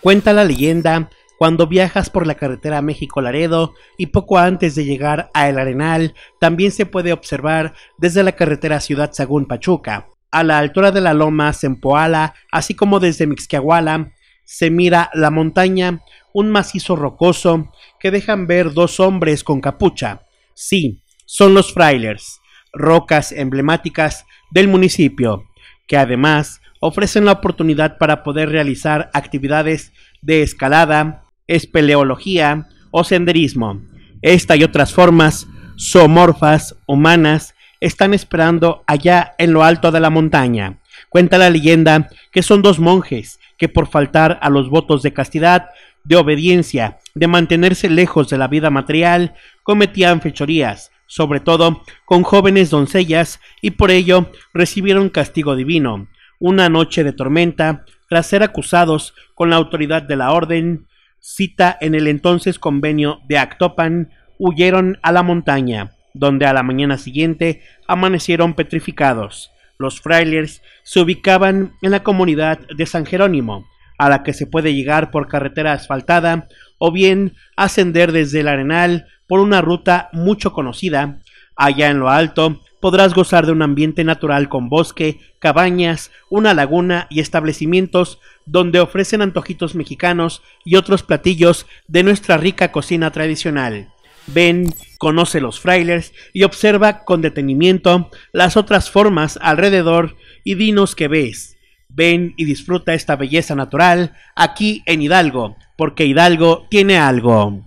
Cuenta la leyenda cuando viajas por la carretera México-Laredo y poco antes de llegar a El Arenal, también se puede observar desde la carretera Ciudad Sagún Pachuca. A la altura de la loma Sempoala, así como desde Mixquiahuala, se mira la montaña, un macizo rocoso que dejan ver dos hombres con capucha. Sí, son los frailers, rocas emblemáticas del municipio, que además ofrecen la oportunidad para poder realizar actividades de escalada, espeleología o senderismo. Esta y otras formas zoomorfas humanas están esperando allá en lo alto de la montaña. Cuenta la leyenda que son dos monjes que por faltar a los votos de castidad, de obediencia, de mantenerse lejos de la vida material, cometían fechorías, sobre todo con jóvenes doncellas, y por ello recibieron castigo divino una noche de tormenta, tras ser acusados con la autoridad de la orden, cita en el entonces convenio de Actopan, huyeron a la montaña, donde a la mañana siguiente amanecieron petrificados. Los frailes se ubicaban en la comunidad de San Jerónimo, a la que se puede llegar por carretera asfaltada o bien ascender desde el Arenal por una ruta mucho conocida. Allá en lo alto podrás gozar de un ambiente natural con bosque, cabañas, una laguna y establecimientos donde ofrecen antojitos mexicanos y otros platillos de nuestra rica cocina tradicional. Ven, conoce los frailes y observa con detenimiento las otras formas alrededor y dinos qué ves. Ven y disfruta esta belleza natural aquí en Hidalgo, porque Hidalgo tiene algo.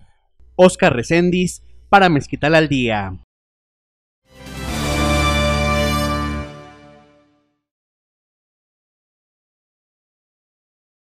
Oscar Recendis para Mezquital al Día.